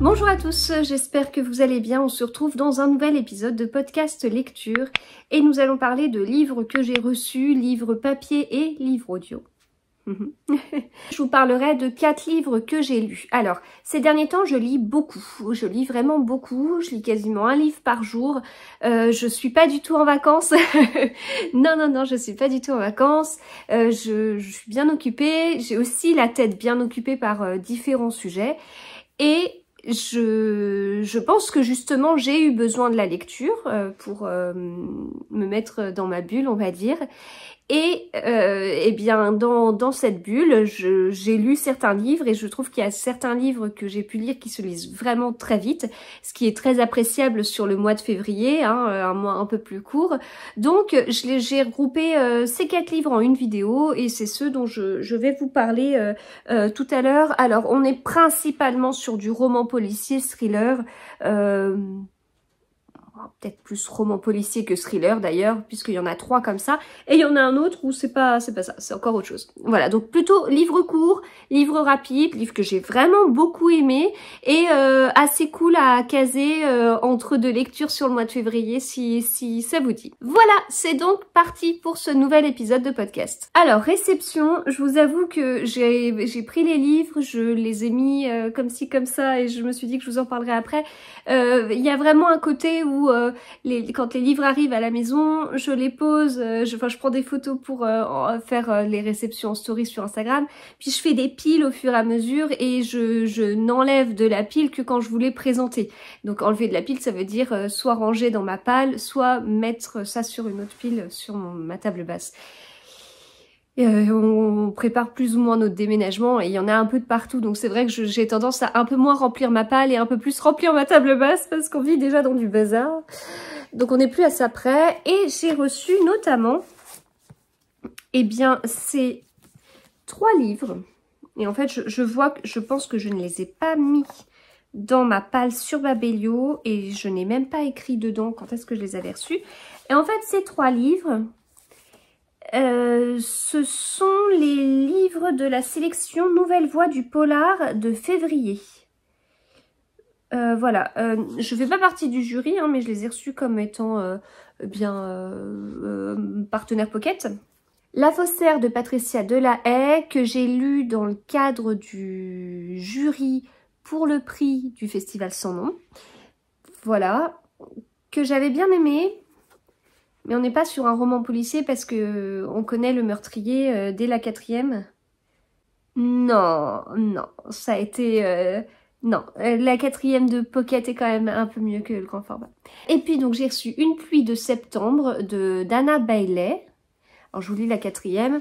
Bonjour à tous, j'espère que vous allez bien. On se retrouve dans un nouvel épisode de podcast lecture et nous allons parler de livres que j'ai reçus, livres papier et livres audio. je vous parlerai de quatre livres que j'ai lus. Alors, ces derniers temps, je lis beaucoup. Je lis vraiment beaucoup. Je lis quasiment un livre par jour. Euh, je suis pas du tout en vacances. non, non, non, je suis pas du tout en vacances. Euh, je, suis bien occupée. J'ai aussi la tête bien occupée par euh, différents sujets. Et je, pense que justement j'ai eu besoin de la lecture euh, pour euh, me mettre dans ma bulle, on va dire, et euh, eh bien dans, dans cette bulle, j'ai lu certains livres et je trouve qu'il y a certains livres que j'ai pu lire qui se lisent vraiment très vite, ce qui est très appréciable sur le mois de février, hein, euh, un mois un peu plus court. Donc j'ai regroupé euh, ces quatre livres en une vidéo et c'est ceux dont je, je, vais vous parler tout à l'heure. Alors on est principalement sur du roman policier, thriller. Ah, peut-être plus roman policier que thriller d'ailleurs, puisqu'il y en a trois comme ça, et il y en a un autre où c'est pas, c'est pas ça, c'est encore autre chose. Voilà, donc plutôt livre court, livre rapide, livre que j'ai vraiment beaucoup aimé, et euh, assez cool à caser euh, entre deux lectures sur le mois de février, si, si ça vous dit. Voilà, c'est donc parti pour ce nouvel épisode de podcast. Alors, réception, je vous avoue que j'ai pris les livres, je les ai mis euh, comme ci, comme ça, et je me suis dit que je vous en parlerai après. Il y a vraiment un côté où euh, quand les livres arrivent à la maison, je les pose, euh, je, prends des photos pour euh, faire les réceptions en story sur Instagram, puis je fais des piles au fur et à mesure et je, n'enlève de la pile que quand je voulais présenter. Donc enlever de la pile, ça veut dire soit ranger dans ma palle, soit mettre ça sur une autre pile sur ma table basse. Euh, on prépare plus ou moins notre déménagement et il y en a un peu de partout. Donc c'est vrai que j'ai tendance à un peu moins remplir ma palle et un peu plus remplir ma table basse parce qu'on vit déjà dans du bazar. Donc on n'est plus à ça près. Et j'ai reçu notamment, eh bien, ces trois livres. Et en fait, je, vois, que je pense que je ne les ai pas mis dans ma palle sur babélio et je n'ai même pas écrit dedans quand est-ce que je les avais reçus. Et en fait, ces trois livres, euh, ce sont les livres de la sélection Nouvelle Voix du Polar de février. Euh, voilà, euh, je ne fais pas partie du jury, hein, mais je les ai reçus comme étant bien partenaire pocket. La faussaire de Patricia Delahaye, que j'ai lue dans le cadre du jury pour le prix du Festival Sans Nom. Voilà, que j'avais bien aimé, mais on n'est pas sur un roman policier parce que euh, on connaît le meurtrier euh, dès la quatrième. Non, non, ça a été... Euh, non, la quatrième de Pocket est quand même un peu mieux que le grand format. Et puis donc j'ai reçu Une pluie de septembre de Dana Bailey. Alors je vous lis la quatrième.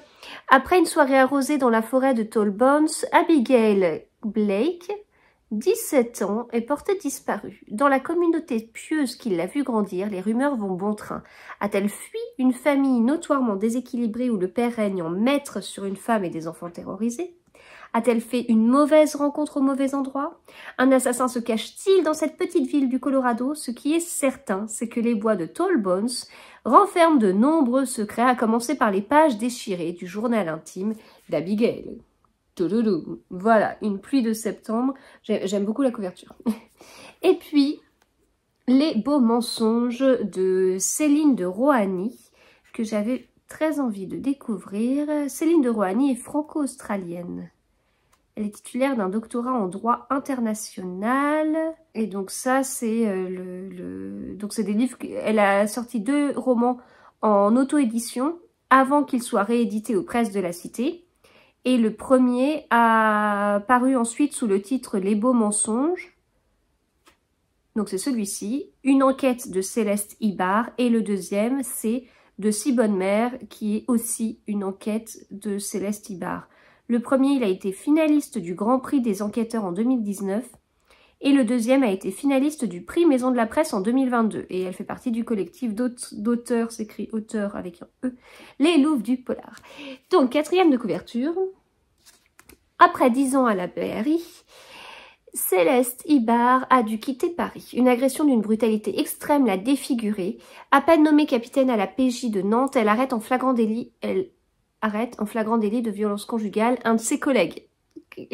Après une soirée arrosée dans la forêt de Tallbones, Abigail Blake 17 ans et porté disparu. Dans la communauté pieuse qui l'a vu grandir, les rumeurs vont bon train. A-t-elle fui une famille notoirement déséquilibrée où le père règne en maître sur une femme et des enfants terrorisés A-t-elle fait une mauvaise rencontre au mauvais endroit Un assassin se cache-t-il dans cette petite ville du Colorado Ce qui est certain, c'est que les bois de Tall renferment de nombreux secrets, à commencer par les pages déchirées du journal intime d'Abigail. Voilà, une pluie de septembre. J'aime beaucoup la couverture. Et puis, les beaux mensonges de Céline de Rohani, que j'avais très envie de découvrir. Céline de Rohani est franco-australienne. Elle est titulaire d'un doctorat en droit international. Et donc ça, c'est euh, le, Donc c'est des livres... Elle a sorti deux romans en auto-édition avant qu'ils soient réédités aux presses de la Cité et le premier a paru ensuite sous le titre Les beaux mensonges. Donc c'est celui-ci, Une enquête de Céleste Ibar et le deuxième c'est De si bonne mère qui est aussi une enquête de Céleste Ibar. Le premier, il a été finaliste du Grand Prix des enquêteurs en 2019 et le deuxième a été finaliste du prix Maison de la Presse en 2022 et elle fait partie du collectif d'auteurs, s'écrit auteur avec un E, Les Louvres du Polar. Donc, quatrième de couverture, après dix ans à la BRI, Céleste Ibar a dû quitter Paris. Une agression d'une brutalité extrême l'a défigurée. À peine nommée capitaine à la PJ de Nantes, elle arrête en flagrant délit, elle arrête en flagrant délit de violence conjugale un de ses collègues.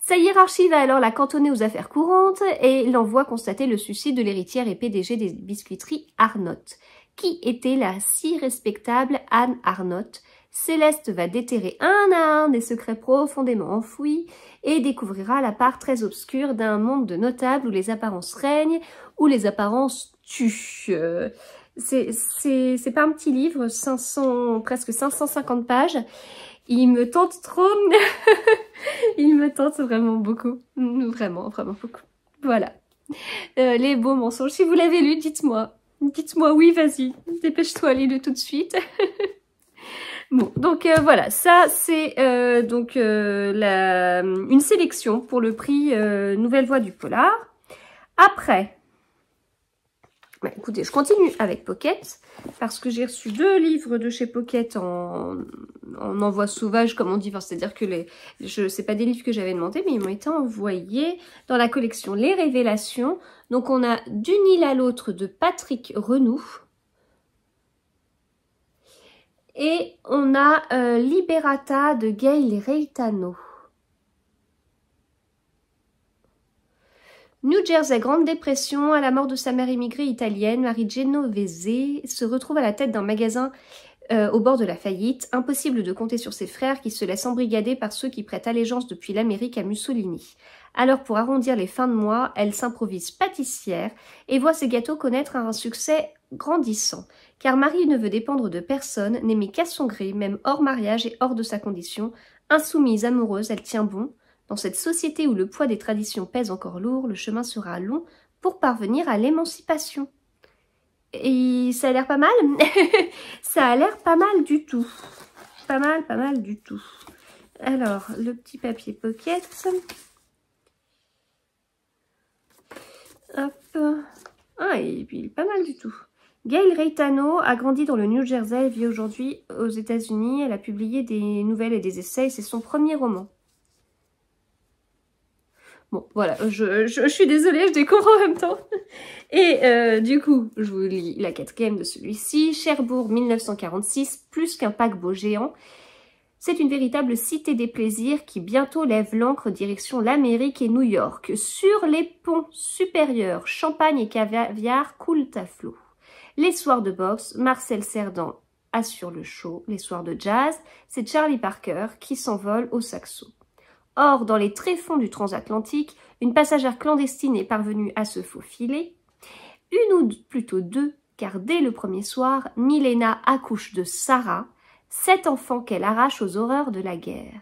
Sa hiérarchie va alors la cantonner aux affaires courantes et l'envoie constater le suicide de l'héritière et PDG des biscuiteries Arnott, qui était la si respectable Anne Arnott, Céleste va déterrer un à un des secrets profondément enfouis et découvrira la part très obscure d'un monde de notables où les apparences règnent, où les apparences tuent. Euh, c'est pas un petit livre, 500, presque 550 pages. Il me tente trop. Il me tente vraiment beaucoup. Vraiment, vraiment beaucoup. Voilà. Euh, les beaux mensonges. Si vous l'avez lu, dites-moi. Dites-moi oui, vas-y. Dépêche-toi, lis-le tout de suite. Bon, donc euh, voilà, ça c'est euh, donc euh, une sélection pour le prix Nouvelle Voix du Polar. Après, bah, écoutez, je continue avec Pocket parce que j'ai reçu deux livres de chez Pocket en, envoi sauvage, comme on dit. C'est-à-dire que les, je sais pas des livres que j'avais demandé, mais ils m'ont été envoyés dans la collection Les Révélations. Donc on a D'une île à l'autre de Patrick Renoux. Et on a euh, Liberata de Gail Reitano. New Jersey, Grande Dépression, à la mort de sa mère immigrée italienne, Marie Genovese se retrouve à la tête d'un magasin euh, au bord de la faillite, impossible de compter sur ses frères qui se laissent embrigader par ceux qui prêtent allégeance depuis l'Amérique à Mussolini. Alors pour arrondir les fins de mois, elle s'improvise pâtissière et voit ses gâteaux connaître un succès grandissant, car Marie ne veut dépendre de personne, n'aimée qu'à son gré, même hors mariage et hors de sa condition. Insoumise, amoureuse, elle tient bon. Dans cette société où le poids des traditions pèse encore lourd, le chemin sera long pour parvenir à l'émancipation. Et ça a l'air pas mal Ça a l'air pas mal du tout. Pas mal, pas mal du tout. Alors, le petit papier pocket. Hop. Ah, et puis pas mal du tout. Gail Reitano a grandi dans le New Jersey, elle vit aujourd'hui aux États-Unis. Elle a publié des nouvelles et des essais. C'est son premier roman. Bon, voilà, je, suis désolée, je découvre en même temps. Et euh, du coup, je vous lis la quatrième de celui-ci. Cherbourg 1946, plus qu'un paquebot géant. C'est une véritable cité des plaisirs qui bientôt lève l'ancre direction l'Amérique et New York. Sur les ponts supérieurs, champagne et caviar coulent à flot. Les soirs de boxe, Marcel Cerdan assure le show. Les soirs de jazz, c'est Charlie Parker qui s'envole au saxo. Or, dans les tréfonds du transatlantique, une passagère clandestine est parvenue à se faufiler. Une ou plutôt deux, car dès le premier soir, Milena accouche de Sarah, sept enfants qu'elle arrache aux horreurs de la guerre.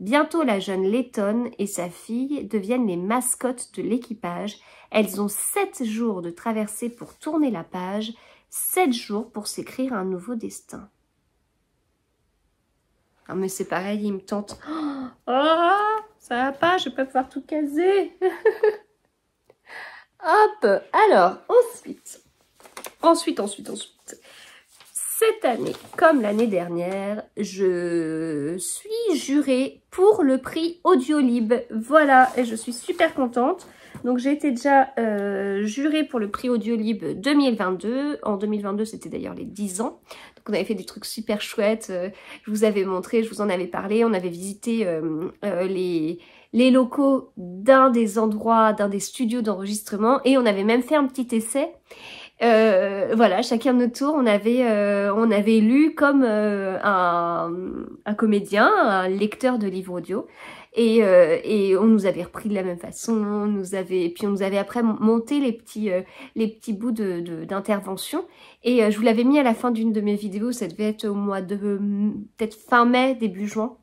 Bientôt la jeune Lettonne et sa fille deviennent les mascottes de l'équipage. Elles ont sept jours de traversée pour tourner la page, sept jours pour s'écrire un nouveau destin. Ah, mais c'est pareil, il me tente. Oh, oh, oh, ça va pas, je vais pas pouvoir tout caser. Hop, alors ensuite, ensuite, ensuite, ensuite. Cette année, comme l'année dernière, je suis jurée pour le prix Audiolib. Voilà, et je suis super contente. Donc j'ai été déjà euh, jurée pour le prix Audiolib 2022. En 2022, c'était d'ailleurs les 10 ans. Donc on avait fait des trucs super chouettes. Euh, je vous avais montré, je vous en avais parlé. On avait visité euh, les locaux d'un des endroits, d'un des studios d'enregistrement. Et on avait même fait un petit essai. Euh, voilà, chacun de notre tour, on avait, euh, on avait lu comme euh, un, un, comédien, un lecteur de livres audio, et, et, on nous avait repris de la même façon. On nous avait, puis on nous avait après monté les petits, les petits bouts d'intervention. De, et je vous l'avais mis à la fin d'une de mes vidéos. Ça devait être au mois de peut-être fin mai, début juin,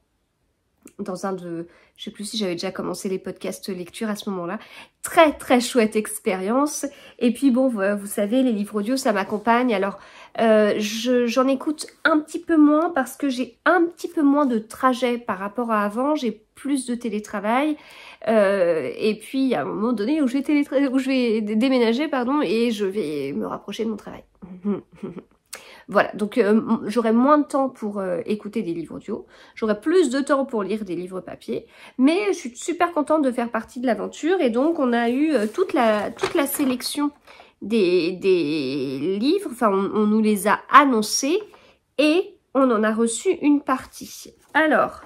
dans un de je sais plus si j'avais déjà commencé les podcasts lecture à ce moment-là. Très très chouette expérience. Et puis bon, vous, savez, les livres audio, ça m'accompagne. Alors, euh, j'en écoute un petit peu moins parce que j'ai un petit peu moins de trajet par rapport à avant. J'ai plus de télétravail. Euh, et puis, à un moment donné où je vais, où je vais déménager, pardon, et je vais me rapprocher de mon travail. Voilà, donc euh, j'aurai moins de temps pour euh, écouter des livres audio, j'aurai plus de temps pour lire des livres papier, mais je suis super contente de faire partie de l'aventure et donc on a eu euh, toute, la, toute la sélection des, livres, enfin on nous les a annoncés et on en a reçu une partie. Alors,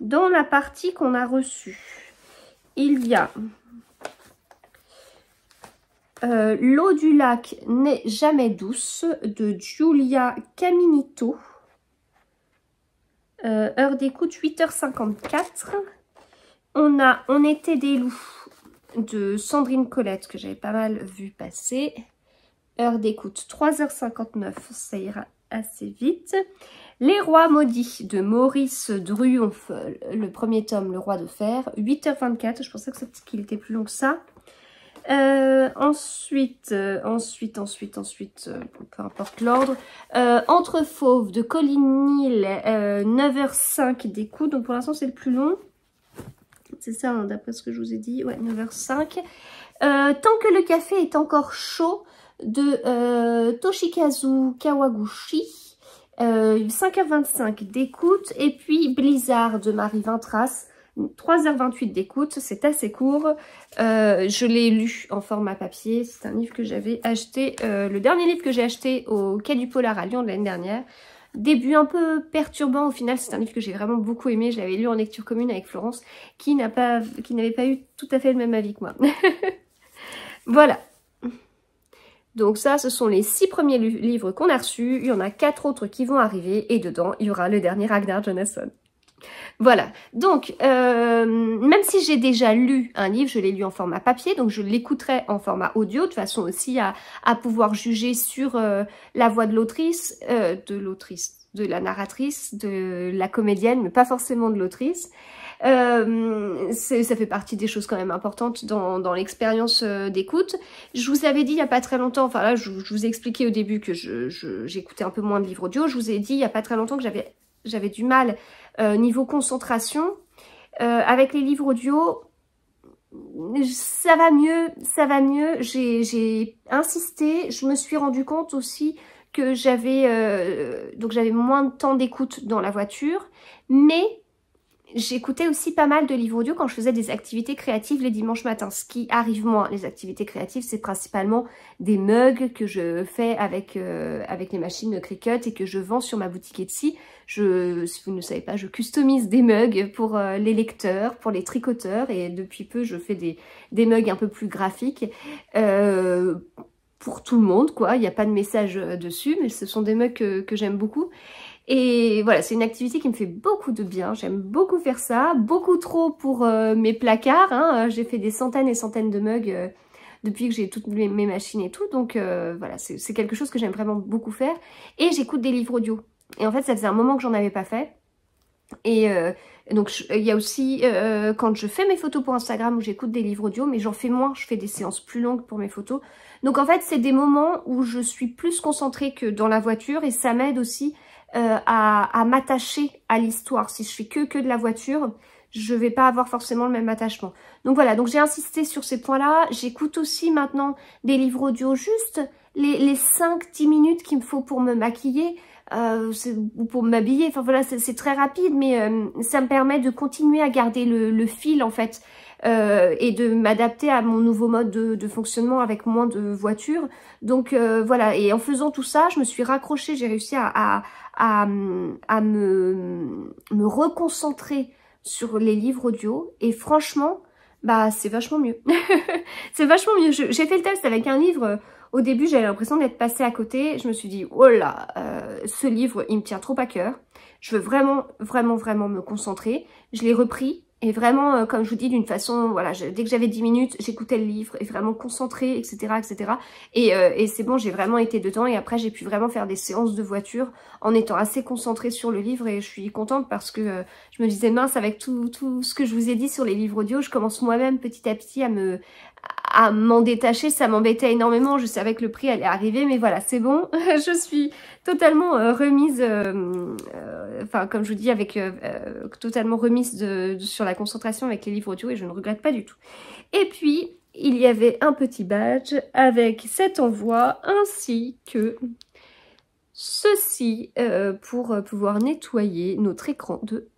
dans la partie qu'on a reçue, il y a euh, L'eau du lac n'est jamais douce de Giulia Caminito. Euh, heure d'écoute 8h54. On a On était des loups de Sandrine Colette que j'avais pas mal vu passer. Heure d'écoute 3h59, ça ira assez vite. Les rois maudits de Maurice Druonf, le premier tome, Le roi de fer, 8h24. Je pensais qu'il était plus long que ça. Euh, euh, ensuite, ensuite, ensuite, ensuite, peu importe l'ordre. Euh, entre Fauves de Colline Hill, 9h05 d'écoute Donc pour l'instant, c'est le plus long. C'est ça, hein, d'après ce que je vous ai dit. Ouais, 9h05. Euh, tant que le café est encore chaud, de Toshikazu Kawaguchi. 5h25 d'écoute. Et puis Blizzard de Marie Vintras. 3h28 d'écoute, c'est assez court. Euh, je l'ai lu en format papier. C'est un livre que j'avais acheté, euh, le dernier livre que j'ai acheté au Quai du Polar à Lyon de l'année dernière. Début un peu perturbant au final, c'est un livre que j'ai vraiment beaucoup aimé. Je l'avais lu en lecture commune avec Florence, qui n'avait pas, pas, eu tout à fait le même avis que moi. voilà. Donc ça, ce sont les six premiers livres qu'on a reçus. Il y en a quatre autres qui vont arriver et dedans, il y aura le dernier Ragnar Jonasson. Voilà, donc euh, même si j'ai déjà lu un livre, je l'ai lu en format papier, donc je l'écouterai en format audio, de façon aussi à, pouvoir juger sur euh, la voix de l'autrice, euh, de l'autrice, de la narratrice, de la comédienne, mais pas forcément de l'autrice. ça fait partie des choses quand même importantes dans, l'expérience d'écoute. Je vous avais dit il n'y a pas très longtemps, enfin là je, vous ai expliqué au début que j'écoutais un peu moins de livres audio, je vous ai dit il n'y a pas très longtemps que j'avais du mal euh, niveau concentration. Euh, avec les livres audio, ça va mieux, ça va mieux. J'ai insisté, je me suis rendu compte aussi que j'avais euh, donc j'avais moins de temps d'écoute dans la voiture, mais J'écoutais aussi pas mal de livres audio quand je faisais des activités créatives les dimanches matins, ce qui arrive moins. Les activités créatives, c'est principalement des mugs que je fais avec, euh, avec les machines Cricut et que je vends sur ma boutique Etsy. Je, si vous ne savez pas, je customise des mugs pour euh, les lecteurs, pour les tricoteurs et depuis peu, je fais des, des mugs un peu plus graphiques. Euh, pour tout le monde, quoi. Il n'y a pas de message dessus, mais ce sont des mugs que j'aime beaucoup. Et voilà, c'est une activité qui me fait beaucoup de bien. J'aime beaucoup faire ça, beaucoup trop pour euh, mes placards. Hein. Euh, j'ai fait des centaines et centaines de mugs euh, depuis que j'ai toutes mes, machines et tout. Donc voilà, c'est quelque chose que j'aime vraiment beaucoup faire. Et j'écoute des livres audio. Et en fait, ça faisait un moment que j'en avais pas fait. Et donc il y a aussi quand je fais mes photos pour Instagram où j'écoute des livres audio, mais j'en fais moins, je fais des séances plus longues pour mes photos. Donc en fait c'est des moments où je suis plus concentrée que dans la voiture et ça m'aide aussi euh, à, m'attacher à l'histoire. Si je fais que, que de la voiture, je vais pas avoir forcément le même attachement. Donc voilà, donc j'ai insisté sur ces points-là. J'écoute aussi maintenant des livres audio juste les, les 5-10 minutes qu'il me faut pour me maquiller euh, ou pour m'habiller. Enfin voilà, c'est très rapide, mais euh, ça me permet de continuer à garder le, fil en fait et de m'adapter à mon nouveau mode de, fonctionnement avec moins de voitures. Donc voilà, et en faisant tout ça, je me suis raccrochée, j'ai réussi à, à, me, me, reconcentrer sur les livres audio. Et franchement, bah c'est vachement mieux. c'est vachement mieux. J'ai fait le test avec un livre. Au début, j'avais l'impression d'être passé à côté. Je me suis dit, oh là, euh, ce livre, il me tient trop à cœur. Je veux vraiment, vraiment, vraiment me concentrer. Je l'ai repris et vraiment, euh, comme je vous dis, d'une façon, voilà, dès que j'avais 10 minutes, j'écoutais le livre, et vraiment concentrée, etc., etc. Et, euh, et c'est bon, j'ai vraiment été dedans, et après, j'ai pu vraiment faire des séances de voiture en étant assez concentrée sur le livre, et je suis contente parce que euh, je me disais, mince, avec tout, tout ce que je vous ai dit sur les livres audio, je commence moi-même petit à petit à me, à m'en détacher, ça m'embêtait énormément. Je savais que le prix allait arriver, mais voilà, c'est bon. je suis totalement euh, remise, euh, euh, enfin comme je vous dis, avec totalement remise sur la concentration avec les livres audio et je ne regrette pas du tout. Et puis, il y avait un petit badge avec cet envoi ainsi que ceci pour pouvoir nettoyer notre écran de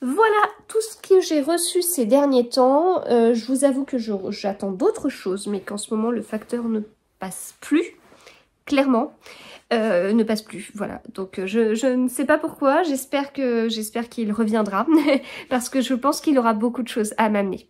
voilà tout ce que j'ai reçu ces derniers temps. Euh, je vous avoue que j'attends d'autres choses, mais qu'en ce moment, le facteur ne passe plus, clairement. Euh, ne passe plus, voilà. Donc euh, je, ne sais pas pourquoi, j'espère que j'espère qu'il reviendra, parce que je pense qu'il aura beaucoup de choses à m'amener.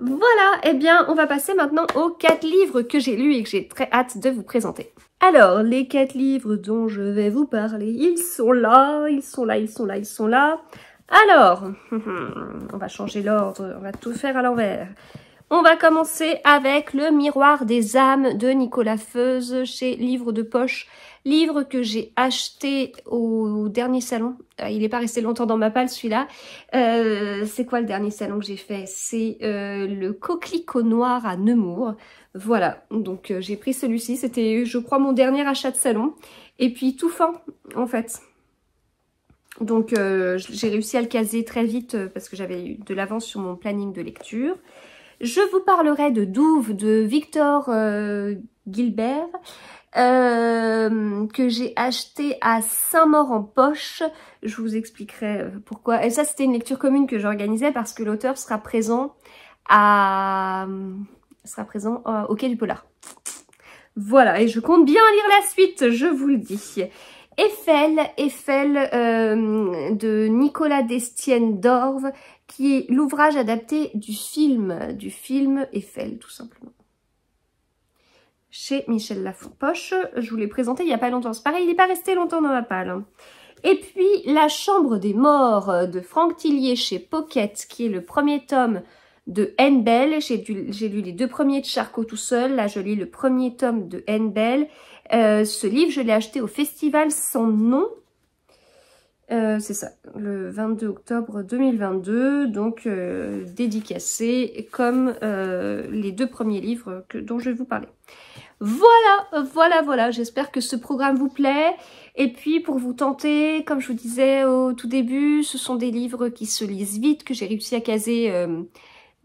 Voilà, eh bien on va passer maintenant aux quatre livres que j'ai lus et que j'ai très hâte de vous présenter. Alors, les quatre livres dont je vais vous parler, ils sont là, ils sont là, ils sont là, ils sont là. Alors, on va changer l'ordre, on va tout faire à l'envers. On va commencer avec Le miroir des âmes de Nicolas Feuze chez Livre de Poche. Livre que j'ai acheté au dernier salon. Euh, il n'est pas resté longtemps dans ma palle celui-là. Euh, c'est quoi le dernier salon que j'ai fait C'est euh, le coquelicot noir à Nemours. Voilà, donc euh, j'ai pris celui-ci. C'était, je crois, mon dernier achat de salon. Et puis tout fin, en fait. Donc euh, j'ai réussi à le caser très vite euh, parce que j'avais eu de l'avance sur mon planning de lecture. Je vous parlerai de Douve de Victor Gilbert que j'ai acheté à Saint-Maur-en-Poche. Je vous expliquerai pourquoi. Et ça, c'était une lecture commune que j'organisais parce que l'auteur sera présent à sera présent au Quai du Polar. Voilà, et je compte bien lire la suite, je vous le dis. Eiffel, Eiffel euh, de Nicolas Destienne d'Orve, qui est l'ouvrage adapté du film, du film Eiffel tout simplement. Chez Michel Lafourpoche, je vous l'ai présenté il n'y a pas longtemps. C'est pareil, il n'est pas resté longtemps dans ma palle. Et puis La Chambre des Morts de Franck Tillier chez Pocket, qui est le premier tome de Bell, J'ai lu les deux premiers de Charcot tout seul. Là, je lis le premier tome de Henbel. Euh, ce livre, je l'ai acheté au festival sans nom. Euh, c'est ça, le 22 octobre 2022, donc euh, dédicacé comme euh, les deux premiers livres que, dont je vais vous parler. Voilà, voilà, voilà, j'espère que ce programme vous plaît. Et puis pour vous tenter, comme je vous disais au tout début, ce sont des livres qui se lisent vite, que j'ai réussi à caser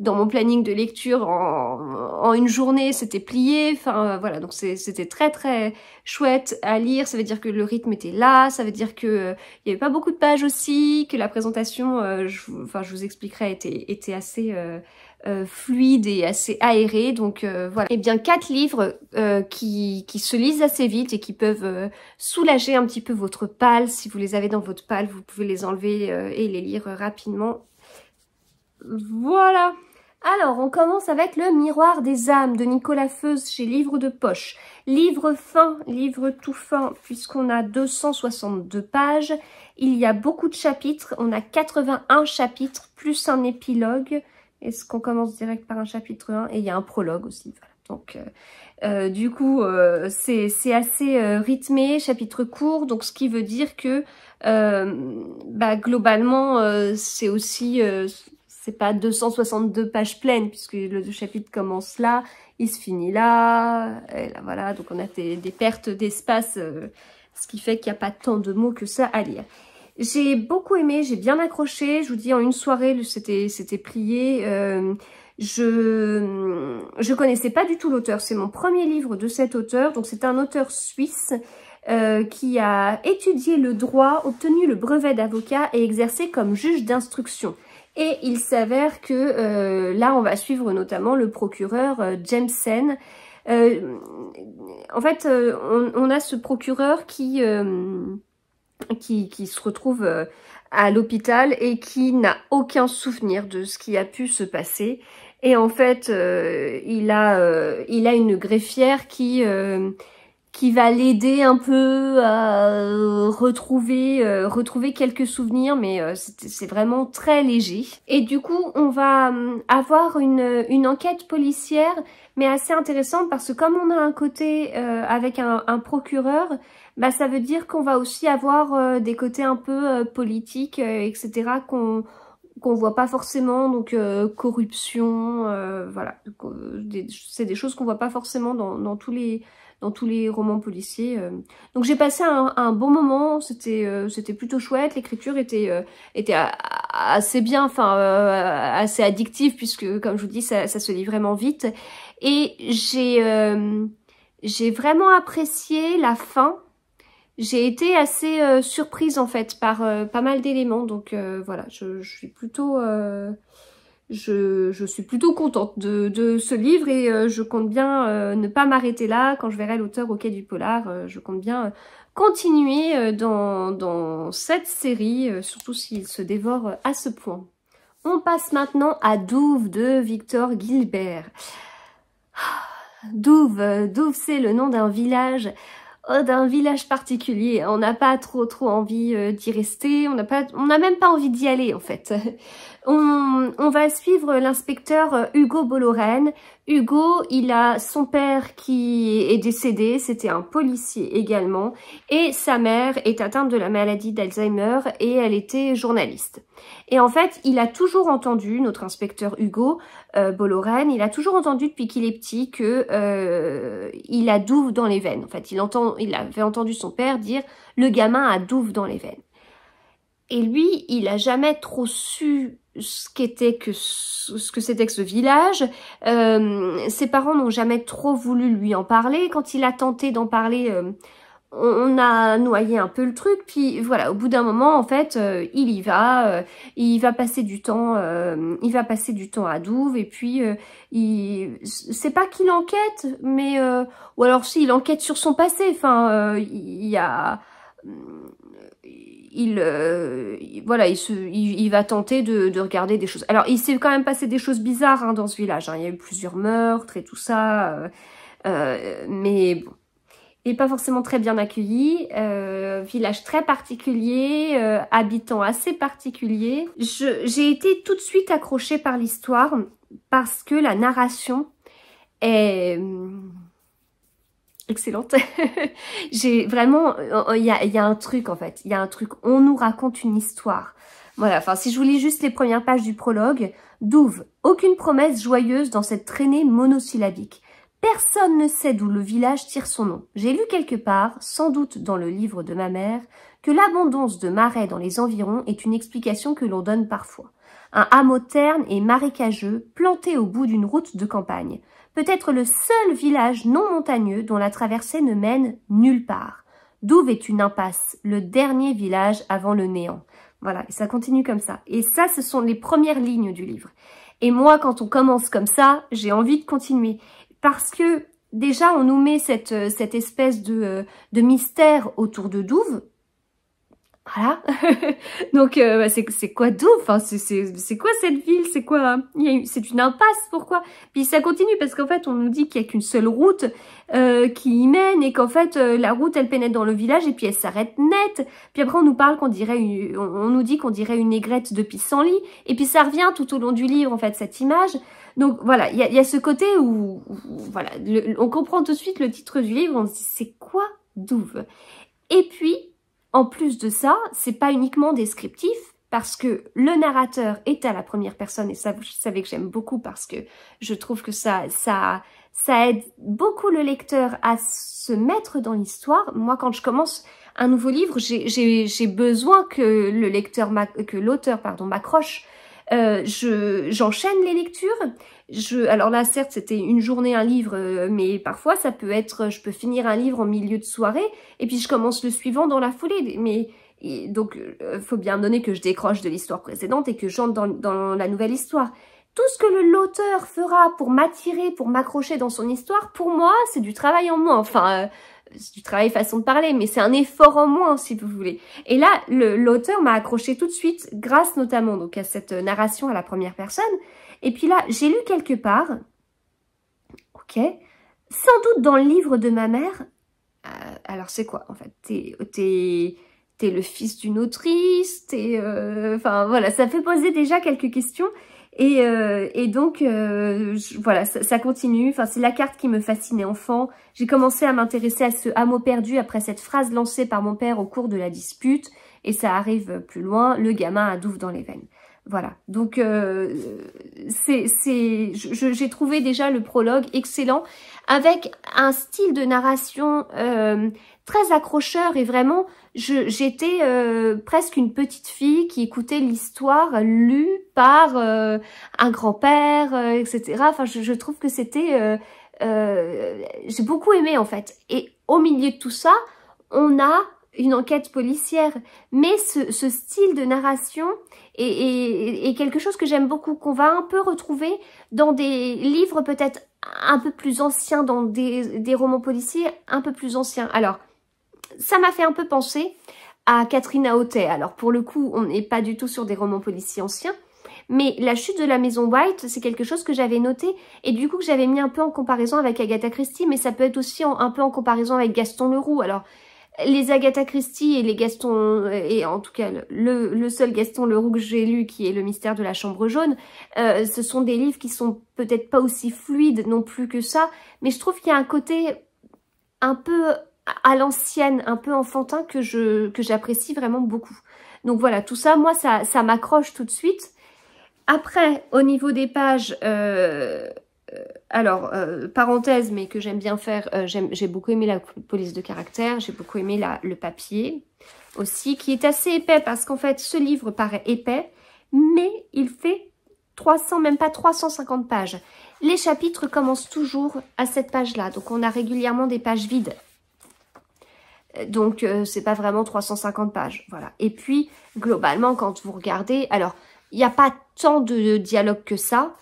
dans mon planning de lecture en, une journée, c'était plié. Enfin euh, voilà, donc c'était très très chouette à lire. Ça veut dire que le rythme était là, ça veut dire que euh, il n'y avait pas beaucoup de pages aussi, que la présentation, euh, je, vous expliquerai, était, était assez fluide et assez aérée. Donc voilà. Et eh bien quatre livres qui, qui se lisent assez vite et qui peuvent soulager un petit peu votre pal. Si vous les avez dans votre pal, vous pouvez les enlever et les lire rapidement. Voilà alors, on commence avec le miroir des âmes de Nicolas Feuze chez Livre de Poche. Livre fin, livre tout fin, puisqu'on a 262 pages. Il y a beaucoup de chapitres, on a 81 chapitres, plus un épilogue. Est-ce qu'on commence direct par un chapitre 1 Et il y a un prologue aussi, Donc, euh, euh, du coup, euh, c'est assez rythmé, chapitre court, donc ce qui veut dire que, bah, globalement, c'est aussi c'est pas 262 pages pleines puisque le chapitre commence là, il se finit là, et là voilà, donc on a des, pertes d'espace, euh, ce qui fait qu'il n'y a pas tant de mots que ça à lire. J'ai beaucoup aimé, j'ai bien accroché, je vous dis en une soirée c'était plié, euh, je je connaissais pas du tout l'auteur, c'est mon premier livre de cet auteur, donc c'est un auteur suisse euh, qui a étudié le droit, obtenu le brevet d'avocat et exercé comme juge d'instruction. Et il s'avère que euh, là, on va suivre notamment le procureur euh, Jameson. Euh, en fait, on, a ce procureur qui, qui, qui, se retrouve à l'hôpital et qui n'a aucun souvenir de ce qui a pu se passer. Et en fait, il, a, il a une greffière qui qui va l'aider un peu à euh, retrouver euh, retrouver quelques souvenirs mais euh, c'est vraiment très léger et du coup on va avoir une, une enquête policière mais assez intéressante parce que comme on a un côté avec un, un, procureur bah ça veut dire qu'on va aussi avoir des côtés un peu politiques etc qu'on qu'on voit pas forcément, donc corruption, voilà, c'est des choses qu'on voit pas forcément dans, dans tous les dans tous les romans policiers. Euh. Donc j'ai passé un, bon moment, c'était euh, c'était plutôt chouette, l'écriture était, euh, était assez bien, enfin assez addictive puisque comme je vous dis ça, se lit vraiment vite. Et j'ai j'ai vraiment apprécié la fin. J'ai été assez surprise en fait par pas mal d'éléments, donc voilà, je, je, suis plutôt je, je, suis plutôt contente de, de ce livre et euh, je compte bien euh, ne pas m'arrêter là. Quand je verrai l'auteur au Quai du Polar, euh, je compte bien continuer dans, dans, cette série, surtout s'il se dévore à ce point. On passe maintenant à Douve de Victor Gilbert. Douve, Douve c'est le nom d'un village d'un village particulier. On n'a pas trop trop envie d'y rester, on n'a pas, on n'a même pas envie d'y aller en fait. On, va suivre l'inspecteur euh, Hugo Bolloren. Hugo, il a son père qui est décédé, c'était un policier également, et sa mère est atteinte de la maladie d'Alzheimer et elle était journaliste. Et en fait, il a toujours entendu, notre inspecteur Hugo euh, il a toujours entendu depuis qu'il est petit que euh, il a douve dans les veines. En fait, il, entend, il avait entendu son père dire « le gamin a douve dans les veines ». Et lui, il a jamais trop su ce qu'était que ce que c'était que ce village. Euh, ses parents n'ont jamais trop voulu lui en parler. Quand il a tenté d'en parler, euh, on a noyé un peu le truc. Puis voilà, au bout d'un moment, en fait, euh, il y va. Euh, il va passer du temps. il va passer du temps à Douve. Et puis, il c'est pas qu'il enquête, mais ou alors si il enquête sur son passé. Enfin, il y a il, euh, voilà, il, se, il, va tenter de, regarder des choses. Alors, il s'est quand même passé des choses bizarres hein, dans ce village. Hein. Il y a eu plusieurs meurtres et tout ça. Euh, euh, mais bon, il n'est pas forcément très bien accueilli. village très particulier, habitant assez particulier. J'ai été tout de suite accrochée par l'histoire parce que la narration est hum, excellente. J'ai vraiment, euh, euh, il y a, un truc en fait, il y a un truc, on nous raconte une histoire. Voilà, enfin si je vous lis juste les premières pages du prologue, Douve, aucune promesse joyeuse dans cette traînée monosyllabique. Personne ne sait d'où le village tire son nom. J'ai lu quelque part, sans doute dans le livre de ma mère, que l'abondance de marais dans les environs est une explication que l'on donne parfois. Un hameau terne et marécageux, planté au bout d'une route de campagne peut être le seul village non montagneux dont la traversée ne mène nulle part. Douve est une impasse, le dernier village avant le néant. Voilà, et ça continue comme ça. Et ça, ce sont les premières lignes du livre. Et moi, quand on commence comme ça, j'ai envie de continuer. Parce que déjà, on nous met cette, euh, cette espèce de, euh, de mystère autour de Douve, voilà. Donc euh, bah, c'est quoi d'où Enfin c'est quoi cette ville C'est quoi hein C'est une impasse. Pourquoi Puis ça continue parce qu'en fait on nous dit qu'il y a qu'une seule route euh, qui y mène et qu'en fait euh, la route elle pénètre dans le village et puis elle s'arrête net. Puis après on nous parle qu'on dirait une, on, nous dit qu'on dirait une aigrette de pissenlit et puis ça revient tout au long du livre en fait cette image. Donc voilà, il y a, y a, ce côté où, voilà, on comprend tout de suite le titre du livre, on se dit c'est quoi Douve. Et puis en plus de ça, c'est pas uniquement descriptif, parce que le narrateur est à la première personne, et ça, vous savez que j'aime beaucoup parce que je trouve que ça, ça, ça aide beaucoup le lecteur à se mettre dans l'histoire. Moi, quand je commence un nouveau livre, j'ai besoin que le lecteur, que l'auteur, pardon, m'accroche euh, J'enchaîne les lectures. Je, alors là, certes, c'était une journée, un livre, euh, mais parfois, ça peut être, je peux finir un livre en milieu de soirée, et puis je commence le suivant dans la foulée. Mais et donc, euh, faut bien donner que je décroche de l'histoire précédente et que j'entre dans, dans la nouvelle histoire. Tout ce que le l'auteur fera pour m'attirer, pour m'accrocher dans son histoire, pour moi, c'est du travail en moi. Enfin, euh, du travail façon de parler, mais c'est un effort en moins si vous voulez. Et là, l'auteur m'a accroché tout de suite, grâce notamment donc à cette euh, narration à la première personne. Et puis là, j'ai lu quelque part, ok, sans doute dans le livre de ma mère. Euh, alors c'est quoi en fait T'es le fils d'une autrice, t'es... Euh, enfin voilà, ça fait poser déjà quelques questions. Et, euh, et donc, euh, voilà, ça, continue. Enfin, c'est la carte qui me fascinait enfant. J'ai commencé à m'intéresser à ce hameau perdu après cette phrase lancée par mon père au cours de la dispute. Et ça arrive plus loin, le gamin a douf dans les veines. Voilà, donc euh, c'est, j'ai trouvé déjà le prologue excellent avec un style de narration euh, très accrocheur et vraiment j'étais euh, presque une petite fille qui écoutait l'histoire lue par euh, un grand-père, euh, etc. Enfin, je, trouve que c'était... J'ai beaucoup aimé, en fait. Et au milieu de tout ça, on a une enquête policière. Mais ce, ce style de narration est, quelque chose que j'aime beaucoup, qu'on va un peu retrouver dans des livres peut-être un peu plus anciens, dans des, des romans policiers un peu plus anciens. Alors ça m'a fait un peu penser à Catherine Hautet. Alors pour le coup, on n'est pas du tout sur des romans policiers anciens, mais la chute de la maison White, c'est quelque chose que j'avais noté et du coup que j'avais mis un peu en comparaison avec Agatha Christie, mais ça peut être aussi un peu en comparaison avec Gaston Leroux. Alors les Agatha Christie et les Gaston, euh, et en tout cas le, seul Gaston Leroux que j'ai lu qui est Le mystère de la chambre jaune, euh, ce sont des livres qui sont peut-être pas aussi fluides non plus que ça, mais je trouve qu'il y a un côté un peu à l'ancienne, un peu enfantin, que je que j'apprécie vraiment beaucoup. Donc voilà, tout ça, moi, ça, ça m'accroche tout de suite. Après, au niveau des pages, euh, euh, alors, euh, parenthèse, mais que j'aime bien faire, j'ai beaucoup aimé la police de caractère, j'ai beaucoup aimé le papier aussi, qui est assez épais, parce qu'en fait, ce livre paraît épais, mais il fait 300, même pas 350 pages. Les chapitres commencent toujours à cette page-là, donc on a régulièrement des pages vides. Donc, euh, c'est pas vraiment 350 pages. Voilà. Et puis, globalement, quand vous regardez, alors, il n'y a pas tant de dialogue que ça,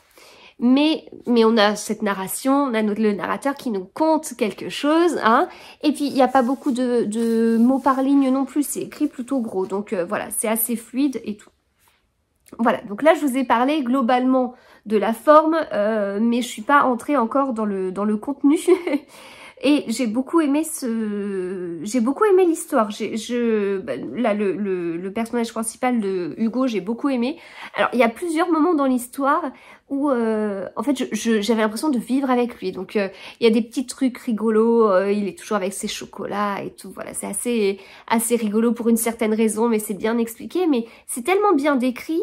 mais, mais on a cette narration, on a le narrateur qui nous compte quelque chose, hein. Et puis, il n'y a pas beaucoup de, de, mots par ligne non plus, c'est écrit plutôt gros. Donc, euh, voilà, c'est assez fluide et tout. Voilà, donc là je vous ai parlé globalement de la forme, euh, mais je suis pas entrée encore dans le, dans le contenu. Et j'ai beaucoup aimé ce, j'ai beaucoup aimé l'histoire. je, bah, là, le, le, personnage principal de Hugo, j'ai beaucoup aimé. Alors, il y a plusieurs moments dans l'histoire où, euh, en fait, j'avais l'impression de vivre avec lui. Donc, euh, il y a des petits trucs rigolos. Euh, il est toujours avec ses chocolats et tout. Voilà, c'est assez, assez rigolo pour une certaine raison, mais c'est bien expliqué. Mais c'est tellement bien décrit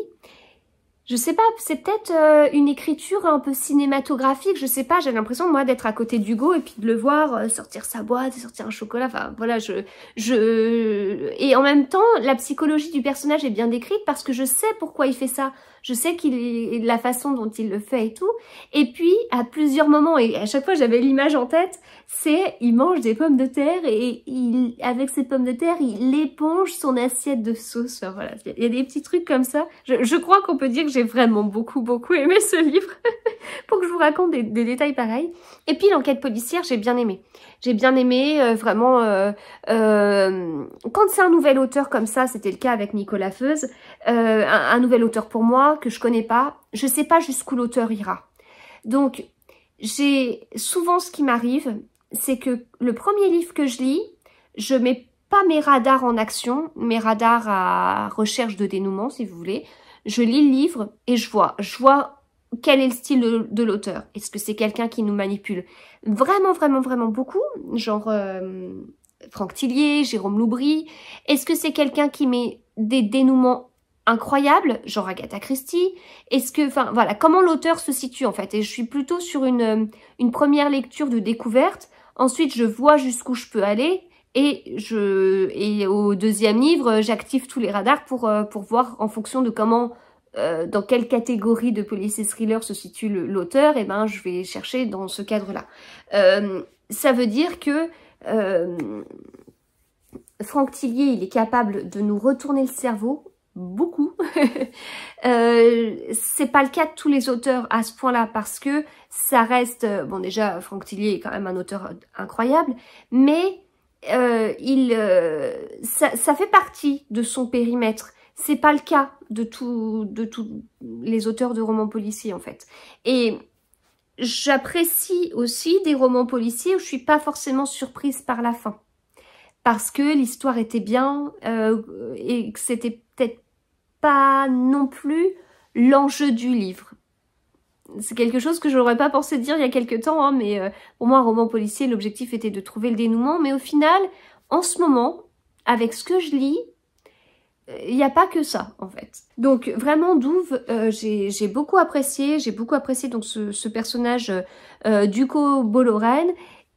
je sais pas, c'est peut-être euh, une écriture un peu cinématographique, je sais pas, j'ai l'impression moi d'être à côté d'Hugo et puis de le voir euh, sortir sa boîte et sortir un chocolat, enfin voilà, je, je... Et en même temps, la psychologie du personnage est bien décrite parce que je sais pourquoi il fait ça. Je sais qu'il la façon dont il le fait et tout. Et puis, à plusieurs moments, et à chaque fois j'avais l'image en tête, c'est il mange des pommes de terre et il, avec ses pommes de terre, il éponge son assiette de sauce. voilà, il y a des petits trucs comme ça. Je, je crois qu'on peut dire que j'ai vraiment beaucoup, beaucoup aimé ce livre pour que je vous raconte des, des détails pareils. Et puis, l'enquête policière, j'ai bien aimé. J'ai bien aimé, euh, vraiment, euh, euh, quand c'est un nouvel auteur comme ça, c'était le cas avec Nicolas Feuze, euh, un, un nouvel auteur pour moi, que je connais pas, je sais pas jusqu'où l'auteur ira. Donc, j'ai souvent ce qui m'arrive, c'est que le premier livre que je lis, je mets pas mes radars en action, mes radars à recherche de dénouement, si vous voulez. Je lis le livre et je vois, je vois quel est le style de, l'auteur. Est-ce que c'est quelqu'un qui nous manipule vraiment, vraiment, vraiment beaucoup, genre euh, Franck Tillier, Jérôme Loubry Est-ce que c'est quelqu'un qui met des dénouements incroyable, genre Agatha Christie Est-ce que, enfin voilà, comment l'auteur se situe en fait Et je suis plutôt sur une, euh, une première lecture de découverte. Ensuite, je vois jusqu'où je peux aller. Et, je, et au deuxième livre, euh, j'active tous les radars pour, euh, pour voir en fonction de comment, dans quelle catégorie de policier thriller se situe l'auteur, et eh ben je vais chercher dans ce cadre-là. ça veut dire que euh, Franck Tillier, il est capable de nous retourner le cerveau beaucoup. euh, c'est pas le cas de tous les auteurs à ce point-là parce que ça reste... Euh, bon, déjà, Franck Tillier est quand même un auteur incroyable, mais euh, il, euh, ça, ça, fait partie de son périmètre. C'est pas le cas de tous de tous les auteurs de romans policiers, en fait. Et j'apprécie aussi des romans policiers où je suis pas forcément surprise par la fin parce que l'histoire était bien euh, et que c'était pas non plus l'enjeu du livre. C'est quelque chose que je n'aurais pas pensé dire il y a quelques temps, hein, mais euh, pour moi, un roman policier, l'objectif était de trouver le dénouement. Mais au final, en ce moment, avec ce que je lis, euh, il n'y a pas que ça en fait. Donc vraiment Douve, euh, j'ai beaucoup apprécié, j'ai beaucoup apprécié donc ce, personnage du Duco Bolloren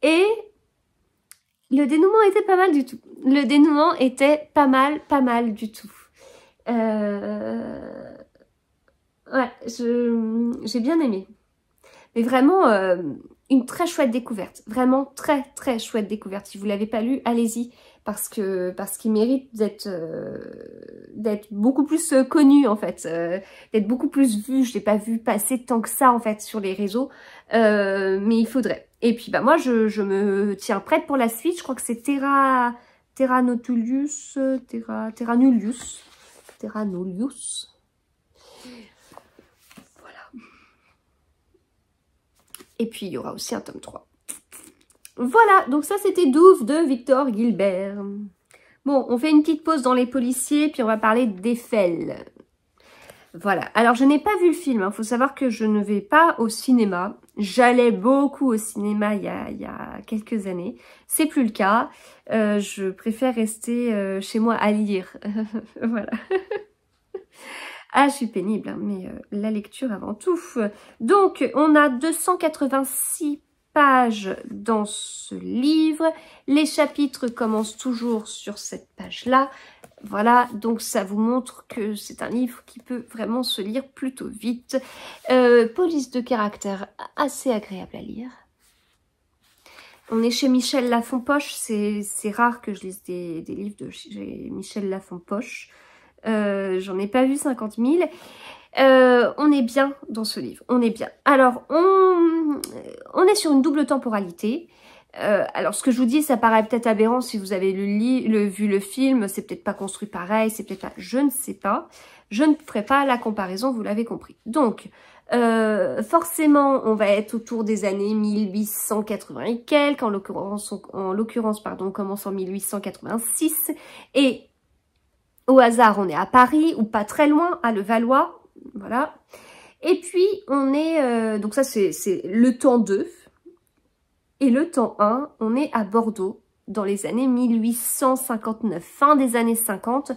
et le dénouement était pas mal du tout. Le dénouement était pas mal, pas mal du tout. Euh, ouais, j'ai bien aimé. Mais vraiment, euh, une très chouette découverte. Vraiment très très chouette découverte. Si vous l'avez pas lu, allez-y. Parce que parce qu'il mérite d'être euh, beaucoup plus connu en fait, d'être beaucoup plus vu. Je l'ai pas vu passer tant que ça en fait sur les réseaux, mais il faudrait. Et puis bah moi je, me tiens prête pour la suite. Je crois que c'est Terra Terra Nautulus, Terra Terra Nullius. Et puis, il y aura aussi un tome 3. Voilà, donc ça, c'était Douve de Victor Gilbert. Bon, on fait une petite pause dans les policiers, puis on va parler d'Eiffel. Voilà. Alors, je n'ai pas vu le film. Il hein. faut savoir que je ne vais pas au cinéma. J'allais beaucoup au cinéma il y a, quelques années. C'est plus le cas. Euh, je préfère rester euh, chez moi à lire. voilà. ah, je suis pénible, hein, mais euh, la lecture avant tout. Donc, on a 286 pages dans ce livre. Les chapitres commencent toujours sur cette page-là. Voilà, donc ça vous montre que c'est un livre qui peut vraiment se lire plutôt vite. Euh, police de caractère assez agréable à lire. On est chez Michel Lafond-Poche. c'est rare que je lise des, livres de Michel Lafonpoche. Euh, j'en ai pas vu 50 000. Euh, on est bien dans ce livre, on est bien. Alors, on est sur une double temporalité. Euh, alors ce que je vous dis, ça paraît peut-être aberrant si vous avez le, vu le film, c'est peut-être pas construit pareil, c'est peut-être pas... Je ne sais pas. Je ne ferai pas la comparaison, vous l'avez compris. Donc, euh, forcément, on va être autour des années 1880 et quelques, en l'occurrence, pardon, commence en 1886. Et au hasard, on est à Paris, ou pas très loin, à Levallois, voilà. Et puis, on est... Euh, donc ça, c'est le temps 2, et le temps 1, on est à Bordeaux, dans les années 1859, fin des années 50.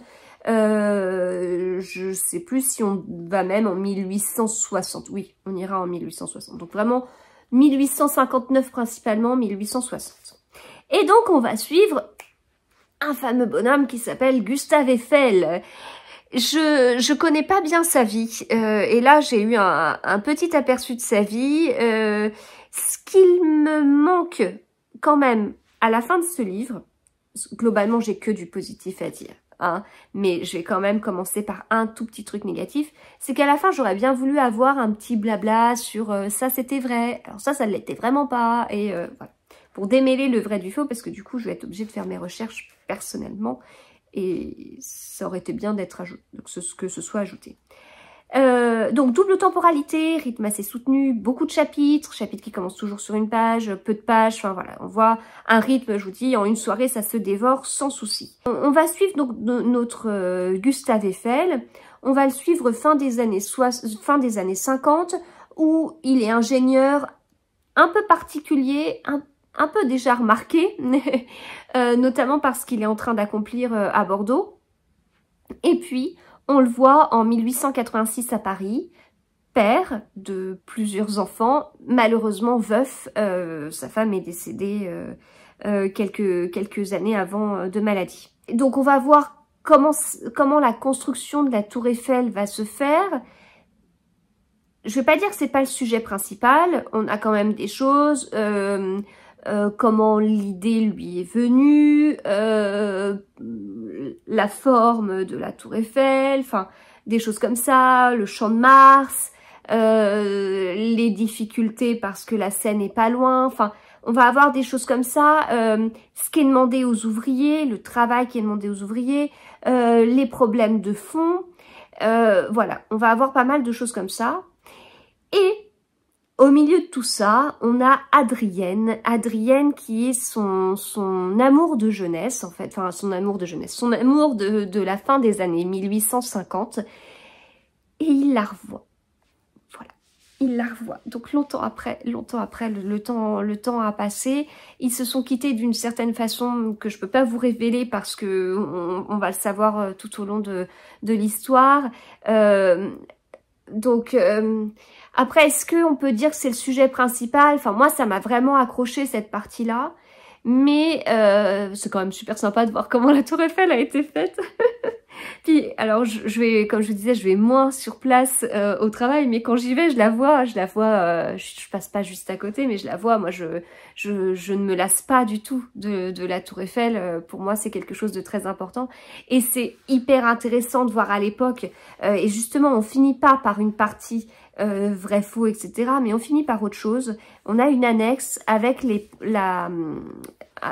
Je euh, je sais plus si on va même en 1860. Oui, on ira en 1860. Donc vraiment 1859 principalement, 1860. Et donc on va suivre un fameux bonhomme qui s'appelle Gustave Eiffel. Je je connais pas bien sa vie euh, et là j'ai eu un, petit aperçu de sa vie. Euh, ce qu'il me manque quand même à la fin de ce livre, globalement j'ai que du positif à dire, hein, mais je vais quand même commencer par un tout petit truc négatif, c'est qu'à la fin j'aurais bien voulu avoir un petit blabla sur euh, ça c'était vrai, alors ça ça ne l'était vraiment pas, et euh, voilà. Pour démêler le vrai du faux, parce que du coup je vais être obligée de faire mes recherches personnellement, et ça aurait été bien d'être que ce soit ajouté. Euh, donc double temporalité, rythme assez soutenu, beaucoup de chapitres, chapitres qui commencent toujours sur une page, peu de pages, enfin voilà, on voit un rythme, je vous dis, en une soirée ça se dévore sans souci. On, va suivre donc notre euh, Gustave Eiffel, on va le suivre fin des années, fin des années 50, où il est ingénieur un peu particulier, un peu déjà remarqué, euh, notamment parce qu'il est en train d'accomplir euh, à Bordeaux. Et puis, on le voit en 1886 à Paris, père de plusieurs enfants, malheureusement veuf, euh, sa femme est décédée euh, euh, quelques, quelques années avant de maladie. Donc on va voir comment, comment la construction de la tour Eiffel va se faire. Je ne vais pas dire que c'est pas le sujet principal, on a quand même des choses... Euh, comment l'idée lui est venue, euh, la forme de la tour Eiffel, enfin des choses comme ça, le champ de Mars, euh, les difficultés parce que la scène est pas loin, enfin on va avoir des choses comme ça, ce qui est demandé aux ouvriers, le travail qui est demandé aux ouvriers, les problèmes de fond, voilà, on va avoir pas mal de choses comme ça. Et au milieu de tout ça, on a Adrienne. Adrienne qui est son, son amour de jeunesse, en fait. Enfin, son amour de jeunesse. Son amour de, de la fin des années 1850. Et il la revoit. Voilà. Il la revoit. Donc, longtemps après, longtemps après, le, temps, le temps a passé. Ils se sont quittés d'une certaine façon que je peux pas vous révéler parce que on, va le savoir euh, tout au long de, de l'histoire. Euh, donc... Euh, après, est-ce qu'on peut dire que c'est le sujet principal Enfin, moi, ça m'a vraiment accroché cette partie-là. Mais euh, c'est quand même super sympa de voir comment la tour Eiffel a été faite. Puis, alors, je, vais, comme je vous disais, je vais moins sur place euh, au travail, mais quand j'y vais, je la vois, je la vois, euh, je, passe pas juste à côté, mais je la vois. Moi, je, je, je ne me lasse pas du tout de, la Tour Eiffel. pour moi, c'est quelque chose de très important. Et c'est hyper intéressant de voir à l'époque. et justement, on finit pas par une partie euh, vrai, faux, etc. Mais on finit par autre chose. On a une annexe avec les, la, euh, euh,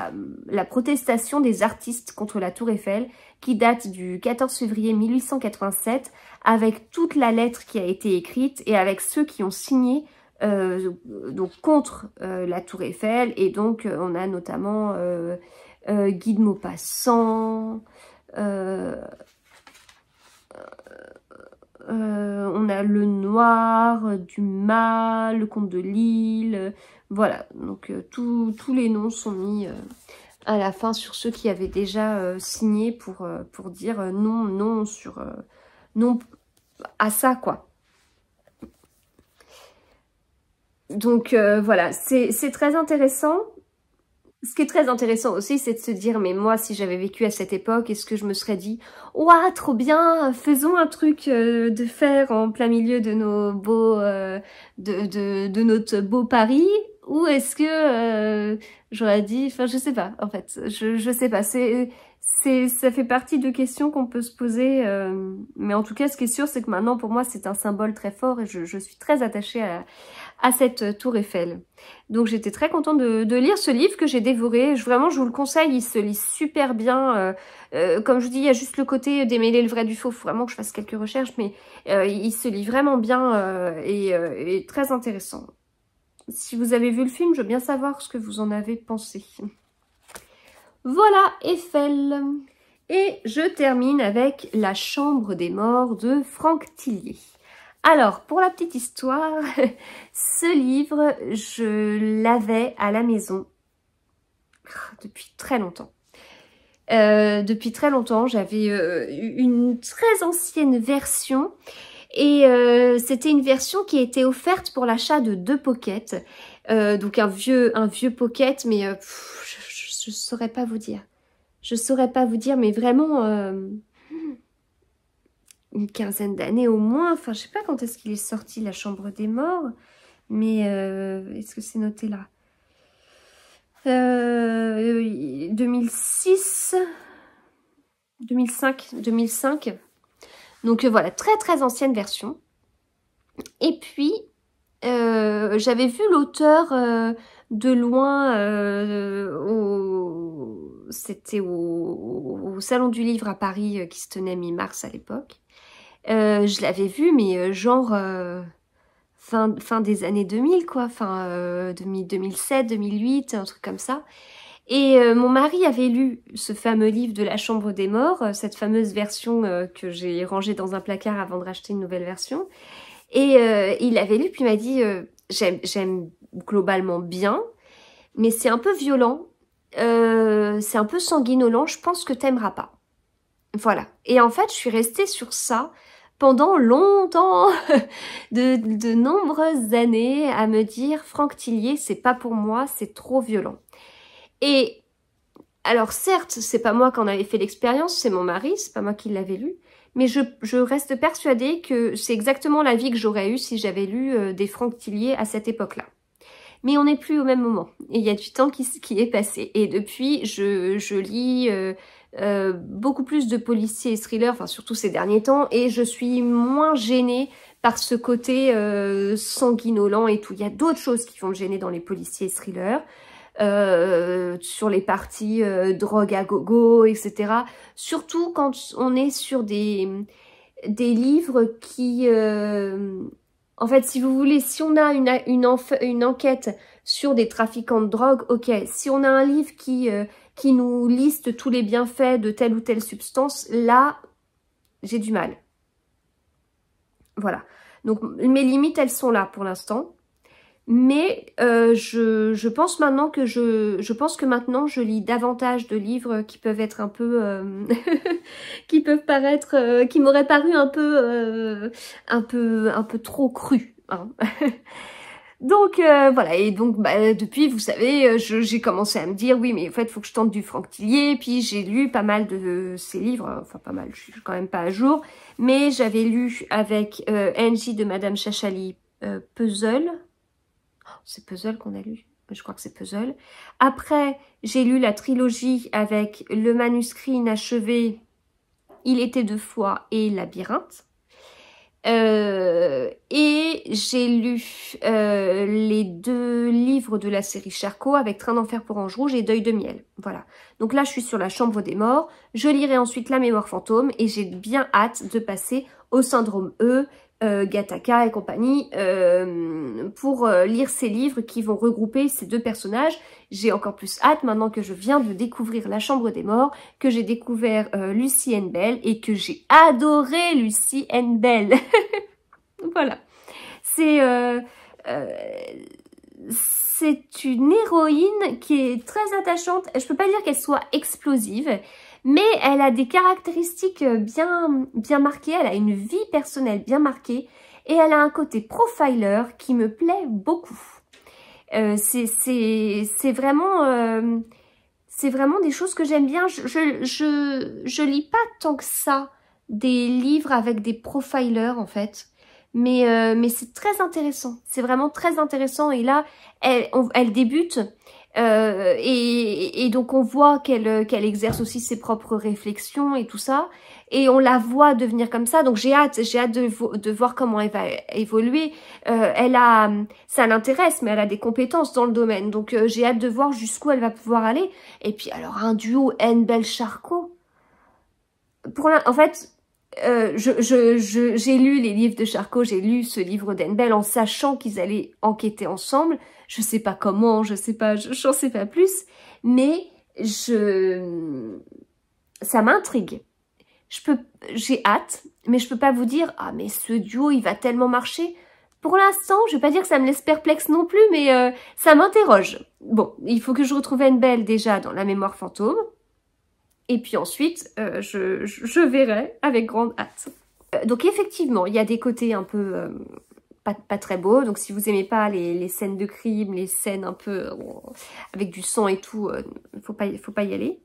la protestation des artistes contre la Tour Eiffel qui date du 14 février 1887 avec toute la lettre qui a été écrite et avec ceux qui ont signé donc contre la Tour Eiffel et donc on a notamment euh, Guy de Maupassant Euh, du mal, le comte de Lille, euh, voilà. Donc euh, tous les noms sont mis à la fin sur ceux qui avaient déjà signé pour, pour dire non, non, sur, non à ça, quoi. Donc voilà, c'est très intéressant. Ce qui est très intéressant aussi, c'est de se dire, mais moi, si j'avais vécu à cette époque, est-ce que je me serais dit, ouah, trop bien, faisons un truc euh, de fer en plein milieu de nos beaux, euh, de, de, notre beau Paris, ou est-ce que euh, j'aurais dit, enfin, je sais pas, en fait, je, je sais pas. C'est, c'est, ça fait partie de questions qu'on peut se poser, mais en tout cas, ce qui est sûr, c'est que maintenant, pour moi, c'est un symbole très fort et je, je suis très attachée à, à cette euh, tour Eiffel. Donc j'étais très contente de, lire ce livre que j'ai dévoré. Je, vraiment, je vous le conseille, il se lit super bien. Euh, euh, comme je vous dis, il y a juste le côté démêler le vrai du faux. Il faut vraiment que je fasse quelques recherches, mais il se lit vraiment bien et, et très intéressant. Si vous avez vu le film, je veux bien savoir ce que vous en avez pensé. Voilà, Eiffel et je termine avec La chambre des morts de Franck Tillier. Alors, pour la petite histoire, ce livre, je l'avais à la maison ah, depuis très longtemps. Euh, depuis très longtemps, j'avais euh, une très ancienne version et euh, c'était une version qui a été offerte pour l'achat de deux pockets. donc un vieux, un vieux pocket, mais je ne saurais pas vous dire. Je saurais pas vous dire, mais vraiment une quinzaine d'années au moins. Enfin, je sais pas quand est-ce qu'il est sorti La Chambre des Morts, mais euh, est-ce que c'est noté là euh, 2006, 2005, 2005. Donc euh, voilà, très très ancienne version. Et puis, euh, j'avais vu l'auteur de loin au... C'était au, Salon du Livre à Paris qui se tenait mi-mars à l'époque. Euh, je l'avais vu, mais euh, genre euh, fin, fin, des années 2000, quoi. Fin 2007, 2008, un truc comme ça. Et mon mari avait lu ce fameux livre de la Chambre des Morts, cette fameuse version que j'ai rangée dans un placard avant de racheter une nouvelle version. Et il l'avait lu, puis il m'a dit J'aime globalement bien, mais c'est un peu violent, c'est un peu sanguinolent, je pense que t'aimeras pas ». Voilà. Et en fait, je suis restée sur ça pendant longtemps, de, nombreuses années, à me dire Franck Tillier, c'est pas pour moi, c'est trop violent. Et alors certes, c'est pas moi qui en avait fait l'expérience, c'est mon mari, c'est pas moi qui l'avais lu, mais je, reste persuadée que c'est exactement la vie que j'aurais eue si j'avais lu euh, des Franck Tillier à cette époque-là. Mais on n'est plus au même moment. Et il y a du temps qui, est passé. Et depuis, je, je lis euh, euh, beaucoup plus de policiers et thrillers, enfin surtout ces derniers temps, et je suis moins gênée par ce côté euh, sanguinolent et tout. Il y a d'autres choses qui vont me gêner dans les policiers et thrillers, euh, sur les parties euh, drogue à gogo, etc. Surtout quand on est sur des, des livres qui... en fait, si vous voulez, si on a une, une enquête sur des trafiquants de drogue, ok, si on a un livre qui, euh, qui nous liste tous les bienfaits de telle ou telle substance, là, j'ai du mal. Voilà. Donc, mes limites, elles sont là pour l'instant. Mais euh, je, je, pense maintenant que je, je pense que maintenant je lis davantage de livres qui peuvent être un peu euh, qui peuvent paraître qui m'auraient paru un peu un peu un peu trop cru. Hein. Donc euh, voilà, et donc bah, euh, depuis, vous savez, euh, j'ai commencé à me dire, oui, mais en fait, il faut que je tente du et puis j'ai lu pas mal de ces livres, enfin pas mal, je suis quand même pas à jour, mais j'avais lu avec euh, de Madame Chachali Puzzle, oh, c'est Puzzle qu'on a lu je crois que c'est Puzzle. Après, j'ai lu la trilogie avec Le manuscrit inachevé, Il était deux fois et Labyrinthe. Euh, et j'ai lu euh, les deux livres de la série Charcot avec Train d'enfer pour Ange Rouge et Deuil de miel. Voilà. Donc là, je suis sur la chambre des morts. Je lirai ensuite La mémoire fantôme et j'ai bien hâte de passer au syndrome E euh, Gataka et compagnie, euh, pour euh, lire ces livres qui vont regrouper ces deux personnages. J'ai encore plus hâte maintenant que je viens de découvrir La Chambre des Morts, que j'ai découvert Lucie euh, Lucy Bell et que j'ai adoré Lucie N. Bell. voilà. C'est... c'est une héroïne qui est très attachante. Je peux pas dire qu'elle soit explosive, mais elle a des caractéristiques euh, bien, bien marquées, elle a une vie personnelle bien marquée et elle a un côté profiler qui me plaît beaucoup. Euh, c'est vraiment, euh, vraiment des choses que j'aime bien. Je, je, lis pas tant que ça des livres avec des profilers en fait. Mais, mais c'est très intéressant. C'est vraiment très intéressant. Et là, elle, elle débute euh, et, donc on voit qu'elle euh, qu'elle exerce aussi ses propres réflexions et tout ça. Et on la voit devenir comme ça. Donc j'ai hâte, j'ai hâte de, de, voir comment elle va évoluer. Euh, elle a, ça l'intéresse, mais elle a des compétences dans le domaine. Donc j'ai hâte de voir jusqu'où elle va pouvoir aller. Et puis alors un duo N Bel Charcot. Pour en fait, euh, j'ai lu les livres de Charcot, j'ai lu ce livre d'Enbel en sachant qu'ils allaient enquêter ensemble. Je sais pas comment, je sais pas, je n'en sais pas plus, mais je, ça m'intrigue. Je peux, j'ai hâte, mais je peux pas vous dire ah mais ce duo il va tellement marcher. Pour l'instant, je vais pas dire que ça me laisse perplexe non plus, mais euh, ça m'interroge. Bon, il faut que je retrouve Enbel déjà dans la mémoire fantôme. Et puis ensuite, euh, je, verrai avec grande hâte. Euh, donc effectivement, il y a des côtés un peu euh, pas, très beaux. Donc si vous aimez pas les, les scènes de crime, les scènes un peu avec du sang et tout, il faut pas, faut pas y aller.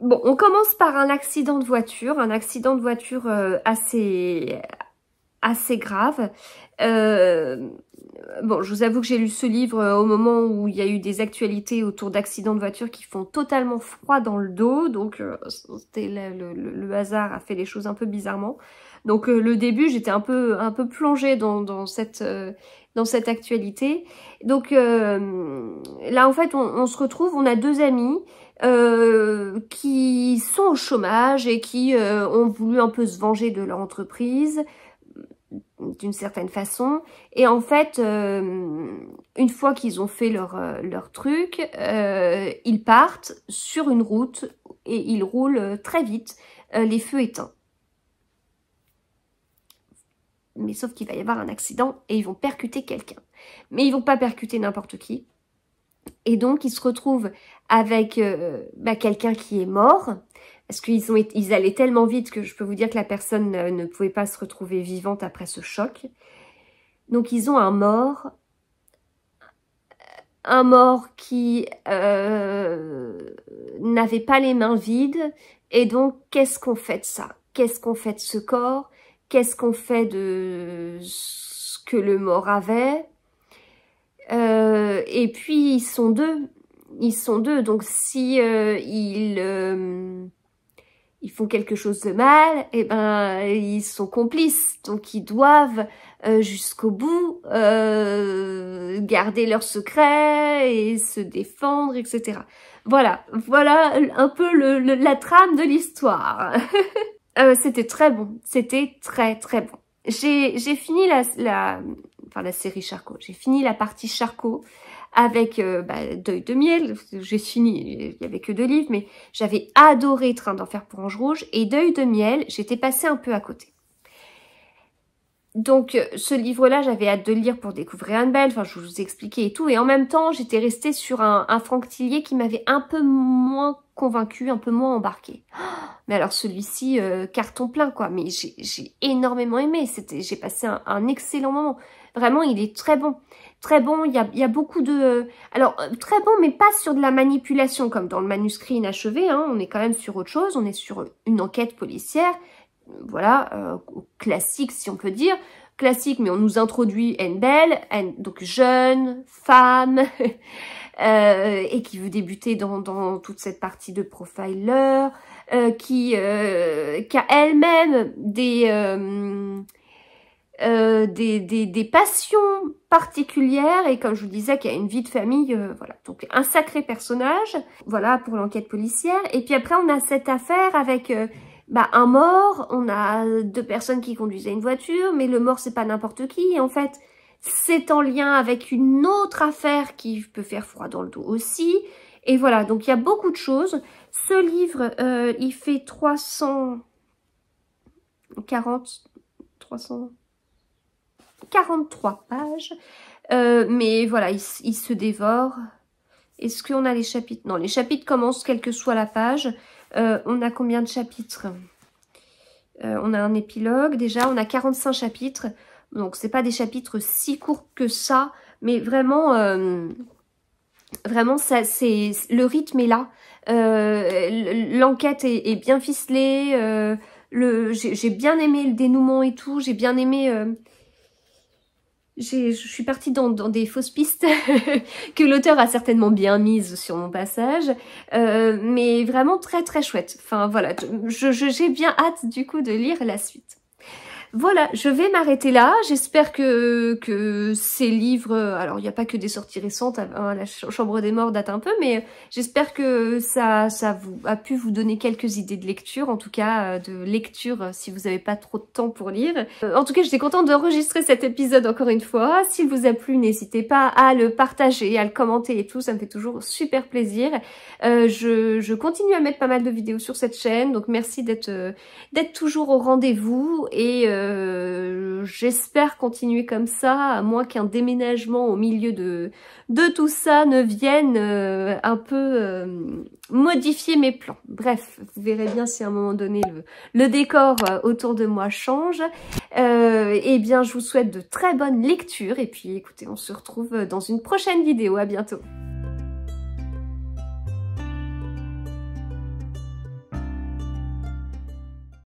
Bon, on commence par un accident de voiture, un accident de voiture assez, assez grave. Euh, bon, je vous avoue que j'ai lu ce livre euh, au moment où il y a eu des actualités autour d'accidents de voiture qui font totalement froid dans le dos. Donc, euh, le, hasard a fait les choses un peu bizarrement. Donc, le début, j'étais un peu, un peu plongée dans, dans cette, dans cette actualité. Donc, là, en fait, on, on, se retrouve, on a deux amis qui sont au chômage et qui ont voulu un peu se venger de leur entreprise d'une certaine façon. Et en fait, euh, une fois qu'ils ont fait leur, euh, truc, euh, ils partent sur une route et ils roulent très vite, les feux éteints. Mais sauf qu'il va y avoir un accident et ils vont percuter quelqu'un. Mais ils vont pas percuter n'importe qui, et donc, ils se retrouvent avec euh, bah, quelqu'un qui est mort, parce qu'ils ils allaient tellement vite que je peux vous dire que la personne ne, pouvait pas se retrouver vivante après ce choc. Donc, ils ont un mort, un mort qui euh, n'avait pas les mains vides. Et donc, qu'est-ce qu'on fait de ça Qu'est-ce qu'on fait de ce corps Qu'est-ce qu'on fait de ce que le mort avait euh, et puis, ils sont deux. Ils sont deux. Donc, si euh, ils, euh, ils font quelque chose de mal, eh ben, ils sont complices. Donc, ils doivent euh, jusqu'au bout euh, garder leur secret et se défendre, etc. Voilà, voilà un peu le, la trame de l'histoire. c'était très bon. C'était très, très bon. J'ai fini la, la enfin la série Charcot. J'ai fini la partie Charcot avec euh, bah, Deuil de miel. J'ai fini, il n'y avait que deux livres, mais j'avais adoré Train d'enfer pour Ange Rouge et Deuil de miel, j'étais passée un peu à côté. Donc euh, ce livre-là, j'avais hâte de le lire pour découvrir Anne-Belle. enfin je vous expliquais et tout, et en même temps j'étais restée sur un, un qui m'avait un peu moins convaincu, un peu moins embarqué. Mais alors celui-ci, euh, carton plein quoi, mais j'ai énormément aimé, j'ai passé un excellent moment. Vraiment, il est très bon. Très bon, il y a, beaucoup de... Euh, alors, euh, très bon, mais pas sur de la manipulation, comme dans le manuscrit inachevé. Hein. on est quand même sur autre chose, on est sur une enquête policière. Voilà, euh, classique si on peut dire classique, mais on nous introduit Endel, donc jeune, femme, euh, et qui veut débuter dans, toute cette partie de profiler, qui, qui a elle-même des, euh, des, passions particulières et comme je vous disais qu'il y a une vie de famille, euh, voilà. Donc un sacré personnage, voilà pour l'enquête policière. Et puis après on a cette affaire avec euh, bah, un mort, on a deux personnes qui conduisaient une voiture, mais le mort c'est pas n'importe qui. en fait c'est en lien avec une autre affaire qui peut faire froid dans le dos aussi. Et voilà, donc il y a beaucoup de choses. Ce livre, euh, il fait 340... 300... 43 pages. Euh, mais voilà, il, se dévore. Est-ce qu'on a les chapitres Non, les chapitres commencent quelle que soit la page. Euh, on a combien de chapitres euh, On a un épilogue déjà, on a 45 chapitres. Donc, c'est pas des chapitres si courts que ça, mais vraiment, vraiment, ça, c'est le rythme est là. L'enquête est, bien ficelée. j'ai bien aimé le dénouement et tout. J'ai bien aimé je suis partie dans, des fausses pistes que l'auteur a certainement bien mises sur mon passage, euh, mais vraiment très très chouette. Enfin voilà, j'ai bien hâte du coup de lire la suite. Voilà, je vais m'arrêter là. J'espère que, que ces livres... Alors, il n'y a pas que des sorties récentes. Hein, hein, la Chambre des morts date un peu, mais j'espère que ça, ça vous, a pu vous donner quelques idées de lecture, en tout cas euh, de lecture euh, si vous n'avez pas trop de temps pour lire. Euh, en tout cas, j'étais contente d'enregistrer cet épisode encore une fois. S'il vous a plu, n'hésitez pas à le partager, à le commenter et tout. Ça me fait toujours super plaisir. je, je continue à mettre pas mal de vidéos sur cette chaîne, donc merci d'être d'être toujours au rendez-vous et... Euh, j'espère continuer comme ça, à moins qu'un déménagement au milieu de, tout ça ne vienne euh, un peu euh, modifier mes plans. Bref, vous verrez bien si à un moment donné le, le décor autour de moi change. eh bien, je vous souhaite de très bonnes lectures et puis écoutez, on se retrouve dans une prochaine vidéo. À bientôt